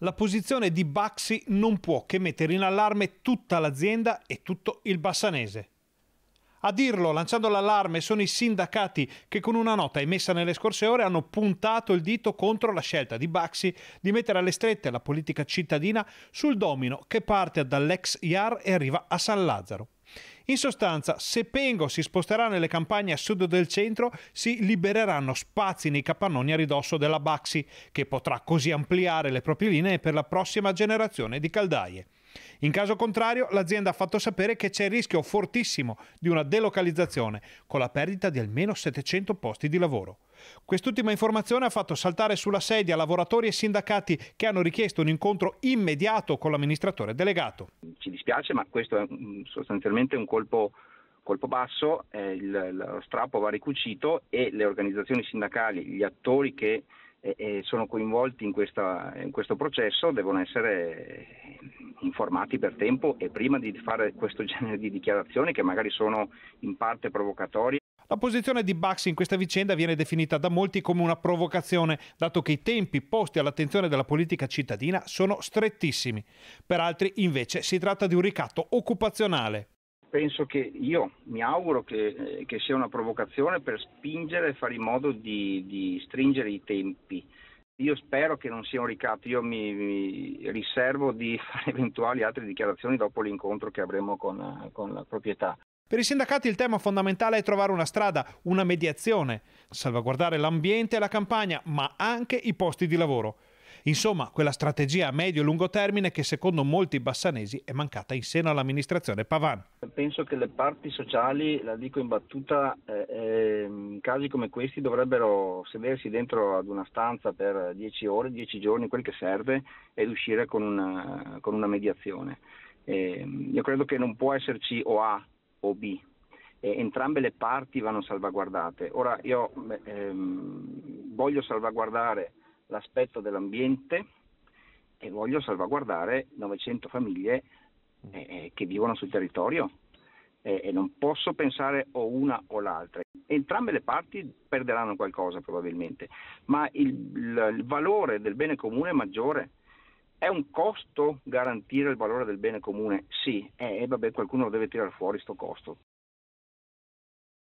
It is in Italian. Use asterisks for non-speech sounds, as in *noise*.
La posizione di Baxi non può che mettere in allarme tutta l'azienda e tutto il bassanese. A dirlo, lanciando l'allarme, sono i sindacati che con una nota emessa nelle scorse ore hanno puntato il dito contro la scelta di Baxi di mettere alle strette la politica cittadina sul domino che parte dall'ex IAR e arriva a San Lazzaro. In sostanza, se Pengo si sposterà nelle campagne a sud del centro, si libereranno spazi nei capannoni a ridosso della Baxi, che potrà così ampliare le proprie linee per la prossima generazione di caldaie. In caso contrario, l'azienda ha fatto sapere che c'è il rischio fortissimo di una delocalizzazione, con la perdita di almeno 700 posti di lavoro. Quest'ultima informazione ha fatto saltare sulla sedia lavoratori e sindacati che hanno richiesto un incontro immediato con l'amministratore delegato. Ci dispiace, ma questo è mm, sostanzialmente un colpo, colpo basso, eh, il, lo strappo va ricucito e le organizzazioni sindacali, gli attori che e, e sono coinvolti in, questa, in, questo processo devono essere informati per tempo e prima di fare questo *laughs* genere di dichiarazioni che magari sono in parte provocatorie. La posizione di Bax in questa vicenda viene definita da molti come una provocazione, dato che i tempi posti all'attenzione della politica cittadina sono strettissimi. Per altri, invece, si tratta di un ricatto occupazionale penso che io mi auguro che, eh, che, sia una provocazione per spingere e fare in modo di, di, stringere i tempi. Io spero che non sia un ricatto, io mi, mi riservo di *laughs* fare eventuali altre dichiarazioni dopo l'incontro che avremo con, eh, con la proprietà. Per i sindacati il tema fondamentale è trovare una strada, una mediazione, salvaguardare l'ambiente e la campagna, ma anche i posti di lavoro. Insomma, quella strategia a medio e lungo termine che secondo molti bassanesi è mancata in seno all'amministrazione Pavan penso che le parti sociali, la dico in battuta, eh, in ehm, casi come questi dovrebbero sedersi dentro ad una stanza per 10 ore, 10 giorni, quel che serve, ed uscire con una, con una mediazione. Eh, io credo che non può esserci o A o B, entrambe le parti vanno salvaguardate. Ora io ehm, voglio salvaguardare l'aspetto dell'ambiente e voglio salvaguardare 900 famiglie eh, eh, che vivono sul territorio eh, e non posso pensare o una o l'altra. Entrambe le parti perderanno qualcosa probabilmente, ma il, il, il valore del bene comune è maggiore. È un costo garantire il valore del bene comune? Sì, eh, e eh, vabbè qualcuno lo deve tirare fuori questo costo.